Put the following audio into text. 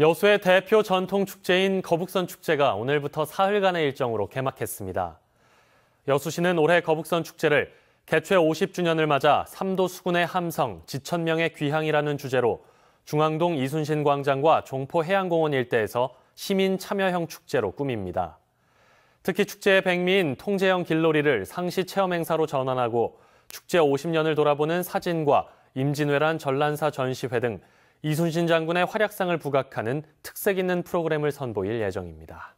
여수의 대표 전통 축제인 거북선 축제가 오늘부터 사흘간의 일정으로 개막했습니다. 여수시는 올해 거북선 축제를 개최 50주년을 맞아 삼도 수군의 함성, 지천명의 귀향이라는 주제로 중앙동 이순신 광장과 종포 해양공원 일대에서 시민 참여형 축제로 꾸밉니다. 특히 축제의 백미인 통제형 길놀이를 상시 체험 행사로 전환하고 축제 50년을 돌아보는 사진과 임진왜란 전란사 전시회 등 이순신 장군의 활약상을 부각하는 특색 있는 프로그램을 선보일 예정입니다.